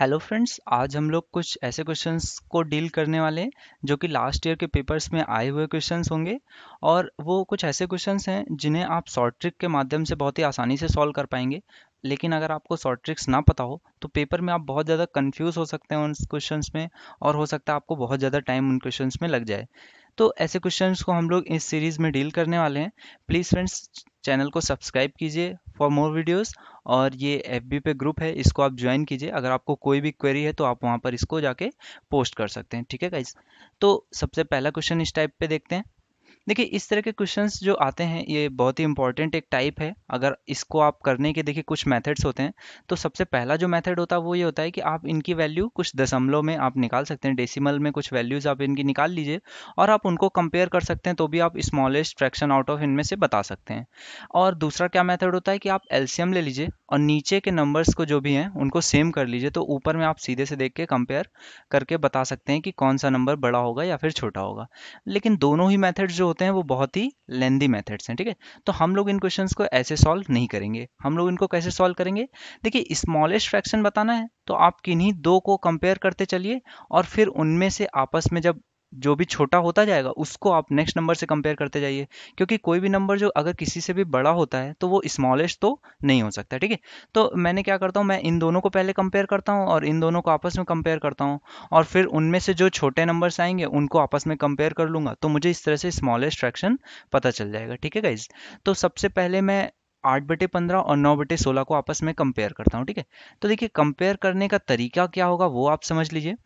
hello friends आज हम लोग कुछ ऐसे क्वेश्चंस को डील करने वाले हैं जो कि लास्ट ईयर के पेपर्स में आए हुए क्वेश्चंस होंगे और वो कुछ ऐसे क्वेश्चंस हैं जिन्हें आप शॉर्ट ट्रिक के माध्यम से बहुत ही आसानी से सॉल्व कर पाएंगे लेकिन अगर आपको शॉर्ट ट्रिक्स ना पता हो तो पेपर में आप बहुत ज़्यादा कन्फ्यूज़ हो सकते हैं उन क्वेश्चन में और हो सकता है आपको बहुत ज़्यादा टाइम उन क्वेश्चन में लग जाए तो ऐसे क्वेश्चंस को हम लोग इस सीरीज़ में डील करने वाले हैं प्लीज़ फ्रेंड्स चैनल को सब्सक्राइब कीजिए फॉर मोर वीडियोस और ये एफ बी पे ग्रुप है इसको आप ज्वाइन कीजिए अगर आपको कोई भी क्वेरी है तो आप वहाँ पर इसको जाके पोस्ट कर सकते हैं ठीक है गाइज तो सबसे पहला क्वेश्चन इस टाइप पे देखते हैं देखिए इस तरह के क्वेश्चंस जो आते हैं ये बहुत ही इंपॉर्टेंट एक टाइप है अगर इसको आप करने के देखिए कुछ मेथड्स होते हैं तो सबसे पहला जो मेथड होता है वो ये होता है कि आप इनकी वैल्यू कुछ दशमलव में आप निकाल सकते हैं डेसिमल में कुछ वैल्यूज़ आप इनकी निकाल लीजिए और आप उनको कंपेयर कर सकते हैं तो भी आप स्मॉलेस्ट फ्रैक्शन आउट ऑफ इनमें से बता सकते हैं और दूसरा क्या मैथड होता है कि आप एल्शियम ले लीजिए और नीचे के नंबर्स को जो भी हैं उनको सेम कर लीजिए तो ऊपर में आप सीधे से देख के कंपेयर करके बता सकते हैं कि कौन सा नंबर बड़ा होगा या फिर छोटा होगा लेकिन दोनों ही मैथड्स जो होते हैं वो बहुत ही लेंदी मेथड्स हैं ठीक है तो हम लोग इन क्वेश्चन को ऐसे सॉल्व नहीं करेंगे हम लोग इनको कैसे सॉल्व करेंगे देखिए स्मॉलेस्ट फ्रैक्शन बताना है तो आप किन्हीं दो को कंपेयर करते चलिए और फिर उनमें से आपस में जब जो भी छोटा होता जाएगा उसको आप नेक्स्ट नंबर से कंपेयर करते जाइए क्योंकि कोई भी नंबर जो अगर किसी से भी बड़ा होता है तो वो स्मॉलेस्ट तो नहीं हो सकता ठीक है तो मैंने क्या करता हूँ मैं इन दोनों को पहले कंपेयर करता हूँ और इन दोनों को आपस में कंपेयर करता हूँ और फिर उनमें से जो छोटे नंबर्स आएंगे उनको आपस में कंपेयर कर लूँगा तो मुझे इस तरह से स्मॉलेस्ट फ्रैक्शन पता चल जाएगा ठीक है गाइज तो सबसे पहले मैं आठ बटे पंद्रह और नौ बटे सोलह को आपस में कंपेयर करता हूँ ठीक है तो देखिए कंपेयर करने का तरीका क्या होगा वो आप समझ लीजिए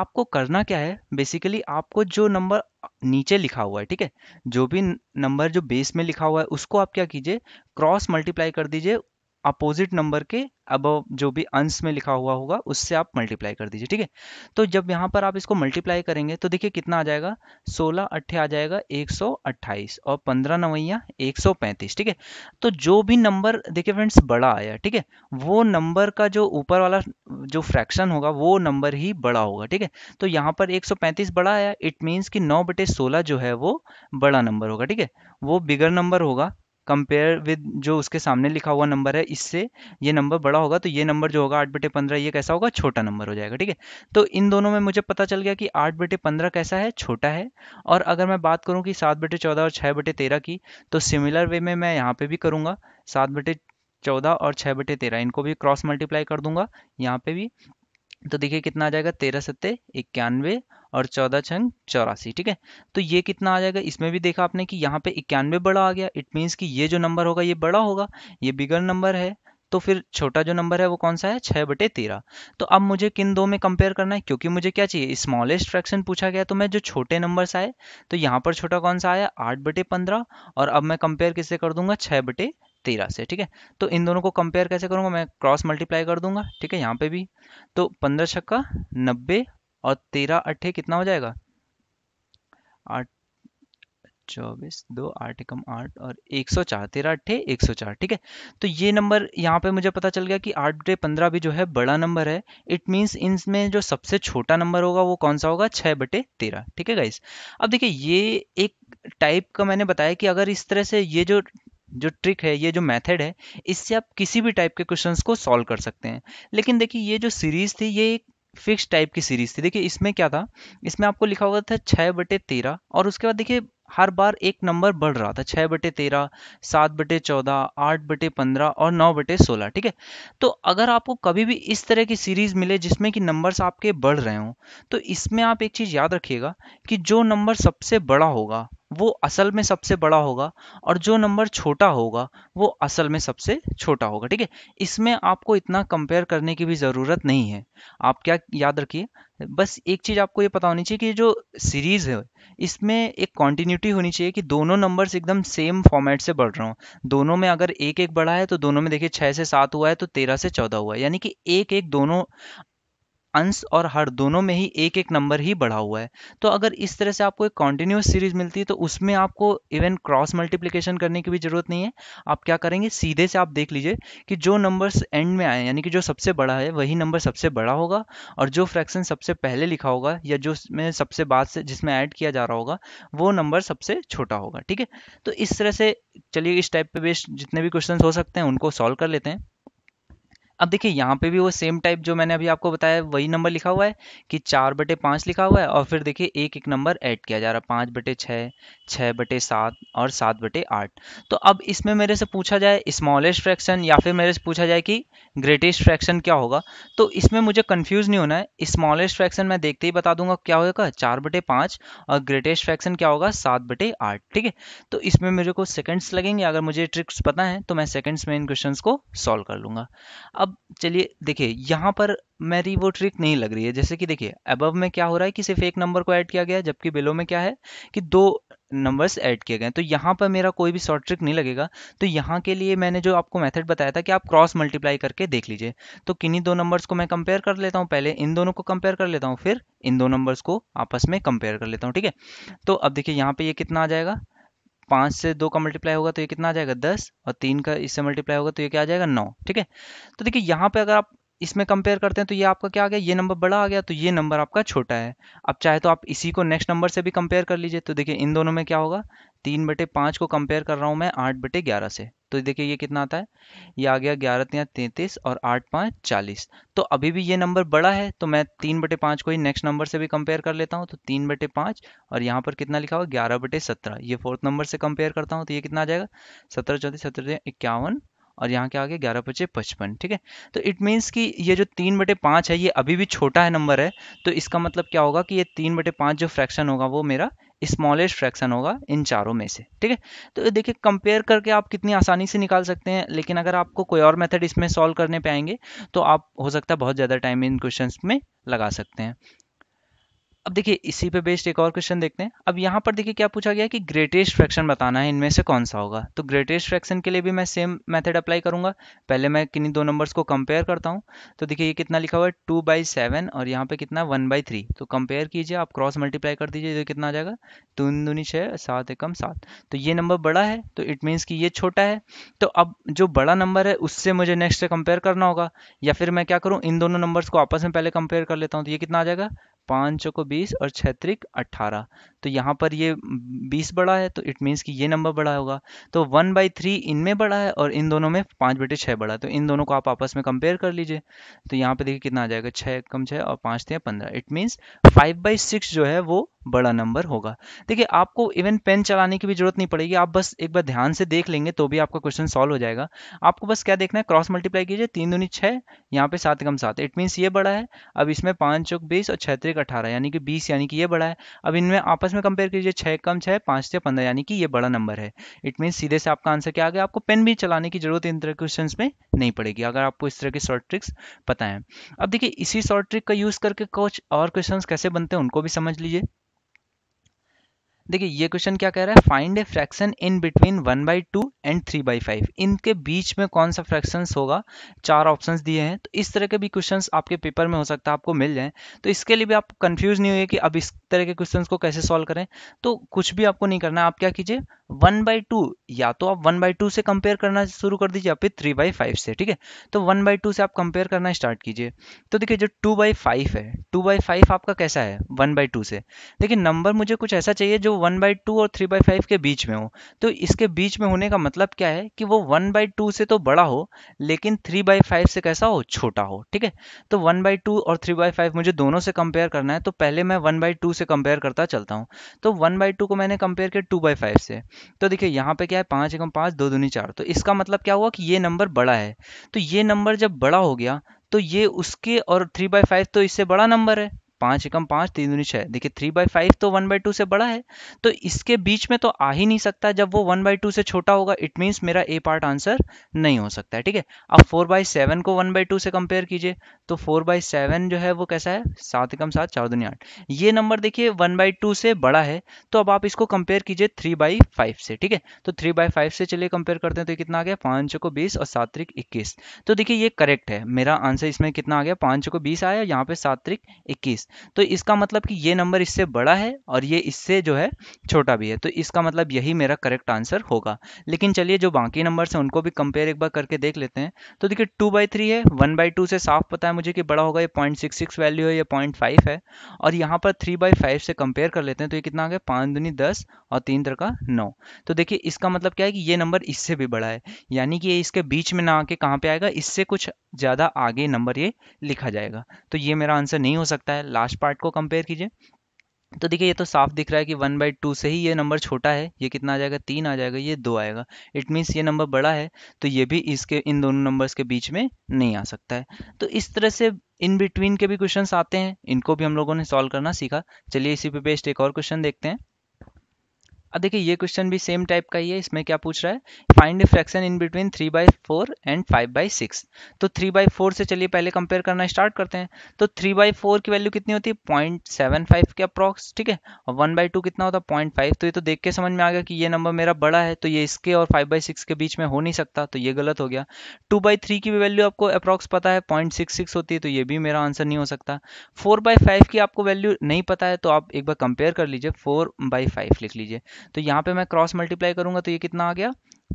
आपको करना क्या है बेसिकली आपको जो नंबर नीचे लिखा हुआ है ठीक है जो भी नंबर जो बेस में लिखा हुआ है उसको आप क्या कीजिए क्रॉस मल्टीप्लाई कर दीजिए अपोजिट नंबर के अब जो भी अंश में लिखा हुआ होगा उससे आप मल्टीप्लाई कर दीजिए ठीक है तो जब यहाँ पर आप इसको मल्टीप्लाई करेंगे तो देखिए कितना आ जाएगा सोलह अट्ठे आ जाएगा 128 और पंद्रह नवैया 135 ठीक है तो जो भी नंबर देखिए फ्रेंड्स बड़ा आया ठीक है वो नंबर का जो ऊपर वाला जो फ्रैक्शन होगा वो नंबर ही बड़ा होगा ठीक है तो यहाँ पर एक बड़ा आया इट मीन्स कि नौ बटे सोलह जो है वो बड़ा नंबर होगा ठीक है वो बिगर नंबर होगा कंपेयर विद जो उसके सामने लिखा हुआ नंबर है इससे ये नंबर बड़ा होगा तो ये नंबर जो होगा आठ बटे पंद्रह ये कैसा होगा छोटा नंबर हो जाएगा ठीक है तो इन दोनों में मुझे पता चल गया कि आठ बटे पंद्रह कैसा है छोटा है और अगर मैं बात करूँ कि सात बटे चौदह और छः बटे तेरह की तो सिमिलर वे में मैं यहाँ पर भी करूँगा सात बटे चौदह और छः बटे तेरह इनको भी क्रॉस मल्टीप्लाई कर दूंगा यहाँ पे भी तो देखिए कितना आ जाएगा तेरह सत्ते इक्यानवे और चौदह छंग चौरासी ठीक है तो ये कितना आ जाएगा इसमें भी देखा आपने कि यहाँ पे इक्यानवे बड़ा आ गया इट मीन्स कि ये जो नंबर होगा ये बड़ा होगा ये बिगर नंबर है तो फिर छोटा जो नंबर है वो कौन सा है छः बटे तेरह तो अब मुझे किन दो में कंपेयर करना है क्योंकि मुझे क्या चाहिए स्मॉलेस्ट फ्रैक्शन पूछा गया तो मैं जो छोटे नंबर्स आए तो यहाँ पर छोटा कौन सा आया आठ बटे पंद्रह और अब मैं कंपेयर किससे कर दूंगा छः बटे तेरह से ठीक है तो इन दोनों को कंपेयर कैसे करूँगा मैं क्रॉस मल्टीप्लाई कर दूंगा ठीक है यहाँ पे भी तो पंद्रह छक्का नब्बे और तेरह अट्ठे कितना हो जाएगा आठ चौबीस दो आठ एकम आठ और एक सौ चार तेरह अट्ठे एक सौ चार ठीक है तो ये नंबर यहाँ पे मुझे पता चल गया कि आठ बटे पंद्रह भी जो है बड़ा नंबर है इट मीन्स इनमें जो सबसे छोटा नंबर होगा वो कौन सा होगा छः बटे तेरह ठीक है गाइस अब देखिए ये एक टाइप का मैंने बताया कि अगर इस तरह से ये जो जो ट्रिक है ये जो मेथड है इससे आप किसी भी टाइप के क्वेश्चंस को सॉल्व कर सकते हैं लेकिन देखिए ये जो सीरीज़ थी ये एक फिक्स टाइप की सीरीज़ थी देखिए इसमें क्या था इसमें आपको लिखा हुआ था छः बटे तेरह और उसके बाद देखिए हर बार एक नंबर बढ़ रहा था छः बटे तेरह सात बटे चौदह आठ बटे पंद्रह और नौ बटे सोलह ठीक है तो अगर आपको कभी भी इस तरह की सीरीज़ मिले जिसमें कि नंबर्स आपके बढ़ रहे हों तो इसमें आप एक चीज़ याद रखिएगा कि जो नंबर सबसे बड़ा होगा वो असल में सबसे बड़ा होगा और जो नंबर छोटा होगा वो असल में सबसे छोटा होगा ठीक है इसमें आपको इतना कंपेयर करने की भी ज़रूरत नहीं है आप क्या याद रखिए बस एक चीज़ आपको ये पता होनी चाहिए कि जो सीरीज़ है इसमें एक कॉन्टीन्यूटी होनी चाहिए कि दोनों नंबर्स एकदम सेम फॉर्मेट से बढ़ रहे हूँ दोनों में अगर एक एक बढ़ा है तो दोनों में देखिए छः से सात हुआ है तो तेरह से चौदह हुआ है यानी कि एक एक दोनों अंश और हर दोनों में ही एक एक नंबर ही बढ़ा हुआ है तो अगर इस तरह से आपको एक कॉन्टिन्यूस सीरीज मिलती है तो उसमें आपको इवन क्रॉस मल्टीप्लीकेशन करने की भी जरूरत नहीं है आप क्या करेंगे सीधे से आप देख लीजिए कि जो नंबर्स एंड में आए यानी कि जो सबसे बड़ा है वही नंबर सबसे बड़ा होगा और जो फ्रैक्शन सबसे पहले लिखा होगा या जो में सबसे बाद से जिसमें ऐड किया जा रहा होगा वो नंबर सबसे छोटा होगा ठीक है तो इस तरह से चलिए इस टाइप पे बेस्ड जितने भी क्वेश्चन हो सकते हैं उनको सॉल्व कर लेते हैं अब देखिए यहाँ पे भी वो सेम टाइप जो मैंने अभी आपको बताया वही नंबर लिखा हुआ है कि चार बटे पाँच लिखा हुआ है और फिर देखिए एक एक नंबर ऐड किया जा रहा है पाँच बटे छः छः बटे सात और सात बटे आठ तो अब इसमें मेरे से पूछा जाए स्मॉलेस्ट फ्रैक्शन या फिर मेरे से पूछा जाए कि ग्रेटेस्ट फ्रैक्शन क्या होगा तो इसमें मुझे कन्फ्यूज़ नहीं होना है स्मॉलेस्ट फ्रैक्शन मैं देखते ही बता दूंगा क्या होगा चार बटे पाँच और ग्रेटेस्ट फ्रैक्शन क्या होगा सात बटे आठ ठीक है तो इसमें मेरे को सेकेंड्स लगेंगे अगर मुझे ट्रिक्स पता है तो मैं सेकेंड्स में इन क्वेश्चन को सॉल्व कर लूँगा अब चलिए देखिए यहाँ पर मेरी वो ट्रिक नहीं लग रही है जैसे कि देखिए अबव में क्या हो रहा है कि सिर्फ एक नंबर को ऐड किया गया जबकि बिलो में क्या है कि दो नंबर्स ऐड किए गए तो यहाँ पर मेरा कोई भी शॉर्ट ट्रिक नहीं लगेगा तो यहाँ के लिए मैंने जो आपको मेथड बताया था कि आप क्रॉस मल्टीप्लाई करके देख लीजिए तो किन्हीं दो नंबर्स को मैं कंपेयर कर लेता हूँ पहले इन दोनों को कंपेयर कर लेता हूँ फिर इन दो नंबर्स को आपस में कंपेयर कर लेता हूँ ठीक है तो अब देखिए यहाँ पर ये कितना आ जाएगा पाँच से दो का मल्टीप्लाई होगा तो ये कितना आ जाएगा दस और तीन का इससे मल्टीप्लाई होगा तो ये क्या आ जाएगा नौ ठीक है तो देखिए यहाँ पे अगर आप इसमें कंपेयर करते हैं तो ये आपका क्या आ गया ये नंबर बड़ा आ गया तो ये नंबर आपका छोटा है अब चाहे तो आप इसी को नेक्स्ट नंबर से भी कंपेयर कर लीजिए तो देखिए इन दोनों में क्या होगा तीन बटे पांच को कंपेयर कर रहा हूँ मैं आठ बटे ग्यारह से तो देखिए ये कितना आता है ये आ गया ग्यारह तीन तैंतीस और आठ पाँच चालीस तो अभी भी ये नंबर बड़ा है तो मैं तीन बटे पाँच को ही नेक्स्ट नंबर से भी कंपेयर कर लेता हूँ तो तीन बटे पाँच और यहाँ पर कितना लिखा हुआ ग्यारह बटे सत्रह ये फोर्थ नंबर से कंपेयर करता हूँ तो ये कितना आ जाएगा सत्रह चौंतीस सत्रह इक्यावन और यहाँ क्या आ गया ग्यारह बजे पचपन ठीक है तो इट मीन्स कि ये जो तीन बटे पाँच है ये अभी भी छोटा है नंबर है तो इसका मतलब क्या होगा कि ये तीन बटे पाँच जो फ्रैक्शन होगा वो मेरा स्मॉलेस्ट फ्रैक्शन होगा इन चारों में से ठीक है तो देखिए कंपेयर करके आप कितनी आसानी से निकाल सकते हैं लेकिन अगर आपको कोई और मेथड इसमें सॉल्व करने पे आएंगे तो आप हो सकता है बहुत ज़्यादा टाइम इन क्वेश्चन में लगा सकते हैं अब देखिए इसी पे बेस्ड एक और क्वेश्चन देखते हैं अब यहाँ पर देखिए क्या पूछा गया कि ग्रेटेस्ट फ्रैक्शन बताना है इनमें से कौन सा होगा तो ग्रेटेस्ट फ्रैक्शन के लिए भी मैं सेम मेथड अप्लाई करूंगा पहले मैं किन्हीं दो नंबर्स को कंपेयर करता हूँ तो देखिए ये कितना लिखा हुआ है टू बाई सेवन और यहाँ पे कितना वन बाई थ्री तो कंपेयर कीजिए आप क्रॉस मल्टीप्लाई कर दीजिए तो कितना आ जाएगा तीन दूनी छः सात एकम सात तो ये नंबर बड़ा है तो इट मीन्स कि ये छोटा है तो अब जो बड़ा नंबर है उससे मुझे नेक्स्ट से कंपेयर करना होगा या फिर मैं क्या करूँ इन दोनों नंबर्स को आपस में पहले कंपेयर कर लेता हूँ तो ये कितना आ जाएगा पाँच को बीस और छत्रिक अठारह अट्ठारह तो यहाँ पर ये बीस बड़ा है तो इट मीन्स कि ये नंबर बड़ा होगा तो वन बाई थ्री इनमें बड़ा है और इन दोनों में पाँच बटे छः बड़ा है तो इन दोनों को आप आपस में कंपेयर कर लीजिए तो यहाँ पर देखिए कितना आ जाएगा छः कम छः और पाँच थे तो पंद्रह it means five by six जो है वो बड़ा नंबर होगा देखिए आपको इवन पेन चलाने की भी जरूरत नहीं पड़ेगी आप बस एक बार ध्यान से देख लेंगे तो भी आपका क्वेश्चन सॉल्व हो जाएगा आपको बस क्या देखना है क्रॉस मल्टीप्लाई कीजिए तीन दूनी छः यहाँ पे सात कम सात इट मीन्स ये बड़ा है अब इसमें पाँच चौक बीस और छः अठारह यानी कि बीस यानी कि ये बड़ा है अब इनमें आपस में कंपेयर कीजिए छः कम छः पाँच से पंद्रह यानी कि ये बड़ा नंबर है इट मीन्स सीधे से आपका आंसर क्या आ गया आपको पेन भी चलाने की जरूरत इन तरह क्वेश्चन में नहीं पड़ेगी अगर आपको इस तरह के शॉर्ट ट्रिक्स पता है अब देखिए इसी शॉर्ट ट्रिक का यूज़ करके कुछ और क्वेश्चन कैसे बनते हैं उनको भी समझ लीजिए देखिए ये क्वेश्चन क्या कह रहा है find a fraction in between one by two and three by five इनके बीच में कौन सा फ्रैक्शन होगा चार ऑप्शन दिए हैं तो इस तरह के भी क्वेश्चन आपके पेपर में हो सकता है आपको मिल जाए तो इसके लिए भी आप कंफ्यूज नहीं हुए कि अब इस तरह के क्वेश्चन को कैसे सॉल्व करें तो कुछ भी आपको नहीं करना आप क्या कीजिए वन बाई टू या तो आप वन बाई टू से कंपेयर करना शुरू कर दीजिए या फिर थ्री बाई फाइव से ठीक है तो वन बाई टू से आप कंपेयर करना स्टार्ट कीजिए तो देखिए जो two by five two by by फाइव आपका कैसा है वन बाई टू से देखिए नंबर मुझे कुछ ऐसा चाहिए जो वो वन बाई टू और थ्री बाई फाइव के बीच में हो तो इसके बीच में होने का मतलब क्या है कि वो वन बाई टू से तो बड़ा हो लेकिन थ्री बाई फाइव से कैसा हो छोटा हो ठीक है तो वन बाई टू और थ्री बाई फाइव मुझे दोनों से कंपेयर करना है तो पहले मैं वन बाई टू से कंपेयर करता चलता हूँ तो वन बाई टू को मैंने कंपेयर किया टू बाई फाइव से तो देखिए यहाँ पे क्या है पाँच एकम पाँच दो दूनी चार तो इसका मतलब क्या हुआ कि ये नंबर बड़ा है तो ये नंबर जब बड़ा हो गया तो ये उसके और थ्री बाई फाइव तो इससे बड़ा नंबर है पांच एकम पांच तीन दूनी छह देखिए थ्री बाई फाइव तो वन बाई टू से बड़ा है तो इसके बीच में तो आ ही नहीं सकता जब वो वन बाई टू से छोटा होगा इट मीन्स मेरा ए पार्ट आंसर नहीं हो सकता है ठीक है अब फोर बाई सेवन को वन बाई टू से कंपेयर कीजिए तो फोर बाई सेवन जो है वो कैसा है सात एकम सात चार दूनी आठ ये नंबर देखिए वन बाई टू से बड़ा है तो अब आप इसको कंपेयर कीजिए थ्री बाई फाइव से ठीक है तो थ्री बाई फाइव से चलिए कंपेयर करते हैं तो कितना आ गया पांच को बीस और सात त्रिक इक्कीस तो देखिए ये करेक्ट है मेरा आंसर इसमें कितना आ गया पांच को बीस आया यहाँ पे सात त्रिक इक्कीस तो इसका मतलब कि ये नंबर इससे बड़ा है और ये इससे जो है छोटा भी है तो इसका मतलब यही मेरा करेक्ट आंसर होगा लेकिन चलिए जो बाकी नंबर हैं उनको भी कंपेयर एक बार करके देख लेते हैं तो देखिए टू बाई थ्री है वन बाई टू से साफ पता है मुझे कि बड़ा होगा ये पॉइंट सिक्स सिक्स वैल्यू है ये पॉइंट फाइव है और यहाँ पर थ्री बाई फाइव से कंपेयर कर लेते हैं तो ये कितना आ गया पाँच दुनी दस और तीन तरह का नौ तो देखिए इसका मतलब क्या है कि ये नंबर इससे भी बड़ा है यानी कि ये इसके बीच में ना आके कहाँ पर आएगा इससे कुछ ज़्यादा आगे नंबर ये लिखा जाएगा तो ये मेरा आंसर नहीं हो सकता है लास्ट पार्ट को कंपेयर कीजिए तो देखिए ये तो साफ दिख रहा है कि वन बाई टू से ही ये नंबर छोटा है ये कितना आ जाएगा तीन आ जाएगा ये दो आएगा इट मीन्स ये नंबर बड़ा है तो ये भी इसके इन दोनों नंबर्स के बीच में नहीं आ सकता है तो इस तरह से इन बिटवीन के भी क्वेश्चंस आते हैं इनको भी हम लोगों ने सॉल्व करना सीखा चलिए इसी पे बेस्ट एक और क्वेश्चन देखते हैं अब देखिए ये क्वेश्चन भी सेम टाइप का ही है इसमें क्या पूछ रहा है find fraction in between three by four and five by six तो थ्री बाई फोर से चलिए पहले कंपेयर करना स्टार्ट करते हैं तो थ्री बाई फोर की वैल्यू कितनी होती है पॉइंट सेवन फाइव के अप्रॉक्स ठीक है और वन बाई टू कितना होता है पॉइंट फाइव तो ये तो देख के समझ में आ गया कि ये नंबर मेरा बड़ा है तो ये इसके और फाइव बाई सिक्स के बीच में हो नहीं सकता तो ये गलत हो गया टू बाई थ्री की भी वैल्यू आपको अप्रॉक्स पता है पॉइंट सिक्स सिक्स होती है तो ये भी मेरा आंसर नहीं हो सकता फोर बाई फाइव की आपको वैल्यू नहीं पता है तो आप एक बार कंपेयर कर लीजिए फोर बाई फाइव लिख लीजिए तो यहाँ पे मैं क्रॉस मल्टीप्लाई करूंगा तो ये कितना आ गया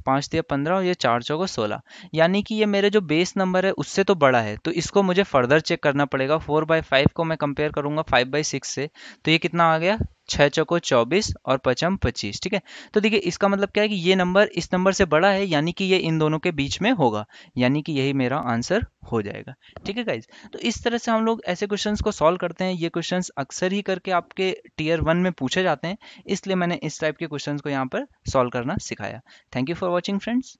पाँच दिया पंद्रह और ये चार चौको सोलह यानी कि ये मेरे जो बेस नंबर है उससे तो बड़ा है तो इसको मुझे फर्दर चेक करना पड़ेगा फोर बाई फाइव को मैं कंपेयर करूंगा फाइव बाई सिक्स से तो ये कितना आ गया छः चौको चौबीस और पचम पच्चीस ठीक है तो देखिए इसका मतलब क्या है कि ये नंबर इस नंबर से बड़ा है यानी कि ये इन दोनों के बीच में होगा यानी कि यही मेरा आंसर हो जाएगा ठीक है गाइज तो इस तरह से हम लोग ऐसे क्वेश्चन को सॉल्व करते हैं ये क्वेश्चन अक्सर ही करके आपके टीयर वन में पूछे जाते हैं इसलिए मैंने इस टाइप के क्वेश्चन को यहाँ पर सॉल्व करना सिखाया thank you for watching friends